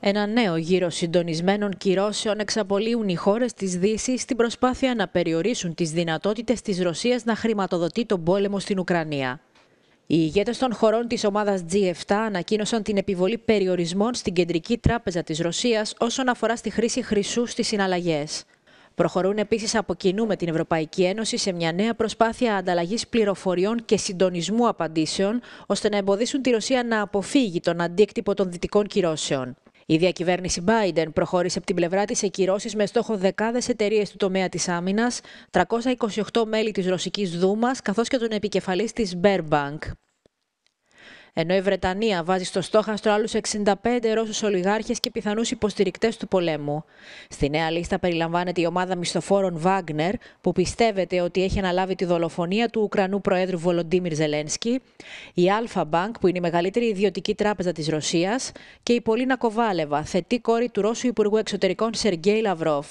Ένα νέο γύρο συντονισμένων κυρώσεων εξαπολύουν οι χώρες της Δύσης στην προσπάθεια να περιορίσουν τις δυνατότητες της Ρωσίας να χρηματοδοτεί τον πόλεμο στην Ουκρανία. Οι ηγέτες των χωρών της ομάδας G7 ανακοίνωσαν την επιβολή περιορισμών στην Κεντρική Τράπεζα της Ρωσίας όσον αφορά στη χρήση χρυσού στις συναλλαγές. Προχωρούν επίσης από κοινού με την Ευρωπαϊκή Ένωση σε μια νέα προσπάθεια ανταλλαγής πληροφοριών και συντονισμού απαντήσεων, ώστε να εμποδίσουν τη Ρωσία να αποφύγει τον αντίκτυπο των δυτικών κυρώσεων. Η διακυβέρνηση Biden προχώρησε από την πλευρά της σε κυρώσεις με στόχο δεκάδες εταιρείες του τομέα της άμυνας, 328 μέλη της Ρωσικής Δούμας καθώς και τον επικεφαλής της Bank. Ενώ η Βρετανία βάζει στο στόχαστρο άλλους 65 Ρώσους ολιγάρχες και πιθανούς υποστηρικτές του πολέμου. Στη νέα λίστα περιλαμβάνεται η ομάδα μισθοφόρων Βάγκνερ, που πιστεύεται ότι έχει αναλάβει τη δολοφονία του Ουκρανού Προέδρου Βολοντίμιρ Ζελένσκι, η Αλφα Μπανκ, που είναι η μεγαλύτερη ιδιωτική τράπεζα της Ρωσίας, και η Πολίνα Κοβάλεβα, θετή κόρη του Ρώσου Υπουργού Εξωτερικών Σεργέη Λαυρόφ.